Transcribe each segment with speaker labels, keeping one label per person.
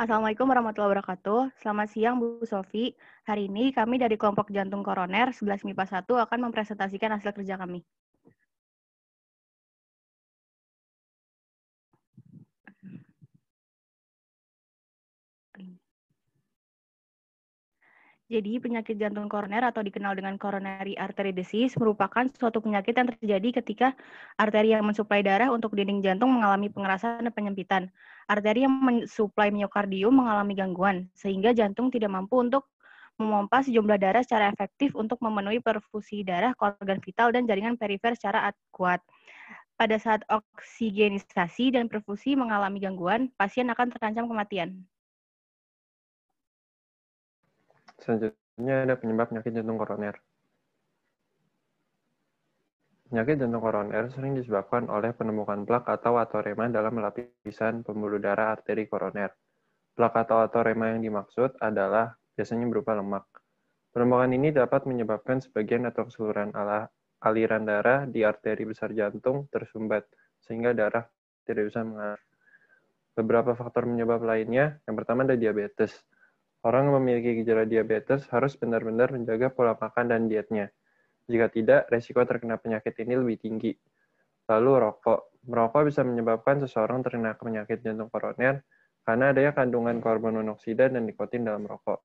Speaker 1: Assalamualaikum warahmatullahi wabarakatuh. Selamat siang Bu Sofi. Hari ini kami dari kelompok jantung koroner 11 MIPA 1 akan mempresentasikan hasil kerja kami. Jadi penyakit jantung koroner atau dikenal dengan coronary artery disease merupakan suatu penyakit yang terjadi ketika arteri yang mensuplai darah untuk dinding jantung mengalami pengerasan dan penyempitan. Arteri yang mensuplai miokardium mengalami gangguan, sehingga jantung tidak mampu untuk memompa sejumlah darah secara efektif untuk memenuhi perfusi darah ke organ vital dan jaringan perifer secara kuat. Pada saat oksigenisasi dan perfusi mengalami gangguan, pasien akan terancam kematian.
Speaker 2: Selanjutnya ada penyebab penyakit jantung koroner. Penyakit jantung koroner sering disebabkan oleh penemukan plak atau atorema dalam lapisan pembuluh darah arteri koroner. Plak atau atorema yang dimaksud adalah biasanya berupa lemak. Penemukan ini dapat menyebabkan sebagian atau keseluruhan ala aliran darah di arteri besar jantung tersumbat, sehingga darah tidak bisa mengalir. Beberapa faktor penyebab lainnya, yang pertama adalah diabetes. Orang yang memiliki gejala diabetes harus benar-benar menjaga pola makan dan dietnya – jika tidak, resiko terkena penyakit ini lebih tinggi. Lalu rokok. Merokok bisa menyebabkan seseorang terkena penyakit jantung koroner karena adanya kandungan karbon monoksida dan nikotin dalam rokok.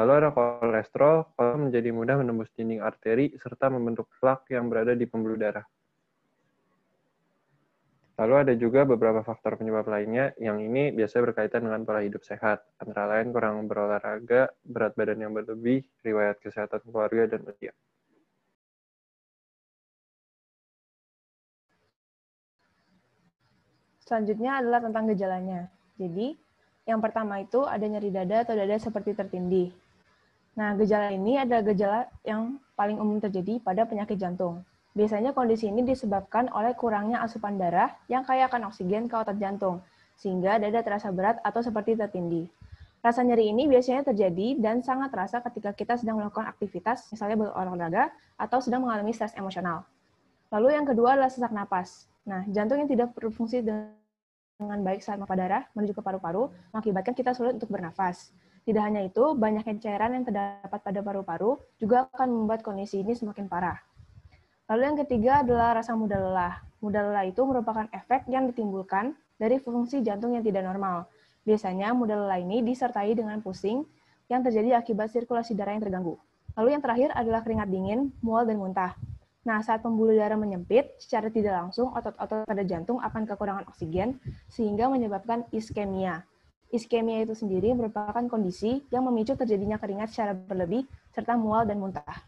Speaker 2: Lalu ada kolesterol, kolesterol menjadi mudah menembus dinding arteri serta membentuk plak yang berada di pembuluh darah. Lalu ada juga beberapa faktor penyebab lainnya yang ini biasanya berkaitan dengan pola hidup sehat, antara lain kurang berolahraga, berat badan yang berlebih, riwayat kesehatan keluarga, dan usia.
Speaker 3: Selanjutnya adalah tentang gejalanya. Jadi, yang pertama itu ada nyeri dada atau dada seperti tertindih. Nah, gejala ini adalah gejala yang paling umum terjadi pada penyakit jantung. Biasanya kondisi ini disebabkan oleh kurangnya asupan darah yang kaya akan oksigen ke otot jantung, sehingga dada terasa berat atau seperti tertindih. Rasa nyeri ini biasanya terjadi dan sangat terasa ketika kita sedang melakukan aktivitas, misalnya berolahraga, atau sedang mengalami stres emosional. Lalu yang kedua adalah sesak napas. Nah, jantung yang tidak berfungsi dengan baik saat mapa darah menuju ke paru-paru mengakibatkan kita sulit untuk bernafas. Tidak hanya itu, banyaknya cairan yang terdapat pada paru-paru juga akan membuat kondisi ini semakin parah. Lalu yang ketiga adalah rasa mudah lelah. Mudah lelah itu merupakan efek yang ditimbulkan dari fungsi jantung yang tidak normal. Biasanya mudah lelah ini disertai dengan pusing yang terjadi akibat sirkulasi darah yang terganggu. Lalu yang terakhir adalah keringat dingin, mual, dan muntah. Nah, saat pembuluh darah menyempit, secara tidak langsung otot-otot pada jantung akan kekurangan oksigen sehingga menyebabkan iskemia. Iskemia itu sendiri merupakan kondisi yang memicu terjadinya keringat secara berlebih serta mual dan muntah.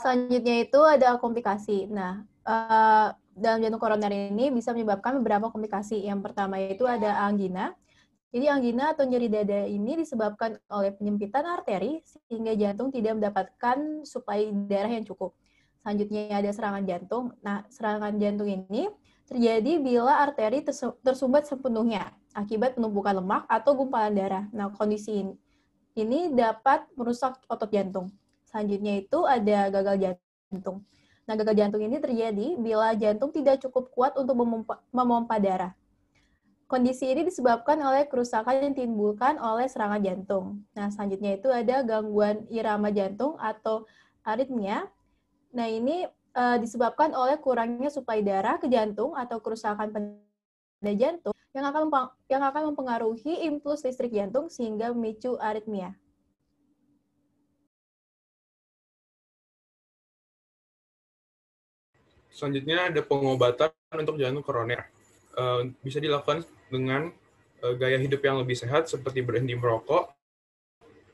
Speaker 1: Selanjutnya itu ada komplikasi. Nah, uh, dalam jantung koroner ini bisa menyebabkan beberapa komplikasi. Yang pertama itu ada angina, jadi angina atau nyeri dada ini disebabkan oleh penyempitan arteri sehingga jantung tidak mendapatkan suplai darah yang cukup. Selanjutnya ada serangan jantung. Nah, serangan jantung ini terjadi bila arteri tersumbat sepenuhnya akibat penumpukan lemak atau gumpalan darah. Nah, kondisi ini, dapat merusak otot jantung. Selanjutnya itu ada gagal jantung. Nah, gagal jantung ini terjadi bila jantung tidak cukup kuat untuk memompa, memompa darah. Kondisi ini disebabkan oleh kerusakan yang timbulkan oleh serangan jantung. Nah, selanjutnya itu ada gangguan irama jantung atau aritmia. Nah, ini e, disebabkan oleh kurangnya suplai darah ke jantung atau kerusakan pada jantung yang akan yang akan mempengaruhi impuls listrik jantung sehingga memicu aritmia.
Speaker 4: Selanjutnya ada pengobatan untuk jantung koroner. Eh, bisa dilakukan dengan eh, gaya hidup yang lebih sehat seperti berhenti merokok,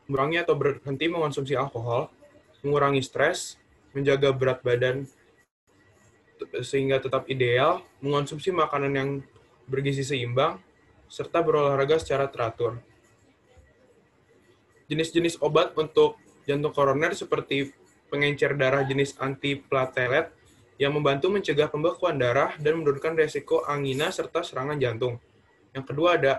Speaker 4: mengurangi atau berhenti mengonsumsi alkohol, mengurangi stres, menjaga berat badan sehingga tetap ideal, mengonsumsi makanan yang bergizi seimbang, serta berolahraga secara teratur. Jenis-jenis obat untuk jantung koroner seperti pengencer darah jenis antiplatelet yang membantu mencegah pembekuan darah dan menurunkan resiko angina serta serangan jantung. Yang kedua ada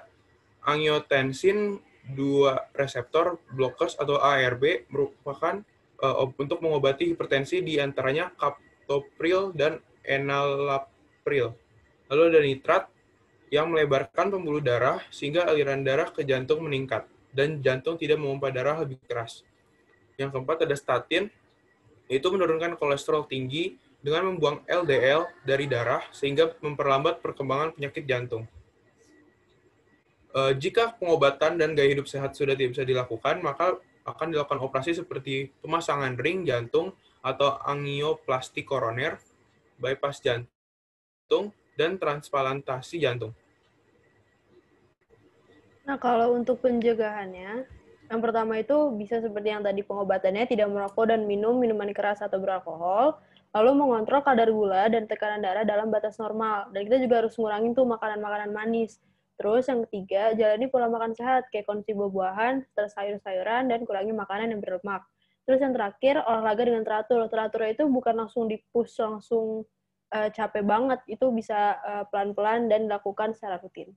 Speaker 4: angiotensin 2 reseptor blockers atau ARB merupakan uh, untuk mengobati hipertensi di antaranya captopril dan enalapril. Lalu ada nitrat yang melebarkan pembuluh darah sehingga aliran darah ke jantung meningkat dan jantung tidak memompa darah lebih keras. Yang keempat ada statin, yaitu menurunkan kolesterol tinggi dengan membuang LDL dari darah sehingga memperlambat perkembangan penyakit jantung. E, jika pengobatan dan gaya hidup sehat sudah tidak bisa dilakukan, maka akan dilakukan operasi seperti pemasangan ring jantung atau angioplasti koroner, bypass jantung, dan transplantasi jantung.
Speaker 1: Nah, kalau untuk penjagaannya, yang pertama itu bisa seperti yang tadi pengobatannya, tidak merokok dan minum minuman keras atau beralkohol lalu mengontrol kadar gula dan tekanan darah dalam batas normal. Dan kita juga harus ngurangin tuh makanan-makanan manis. Terus yang ketiga, jalani pola makan sehat, kayak konsumsi buah-buahan, terus sayur-sayuran, dan kurangi makanan yang berlemak. Terus yang terakhir, olahraga dengan teratur. Teratur itu bukan langsung dipus, langsung uh, capek banget. Itu bisa pelan eh, pelan-pelan dan dilakukan secara rutin.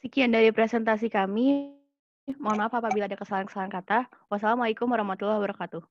Speaker 1: Sekian dari presentasi kami. Mohon maaf apabila ada kesalahan-kesalahan kata. Wassalamualaikum warahmatullahi wabarakatuh.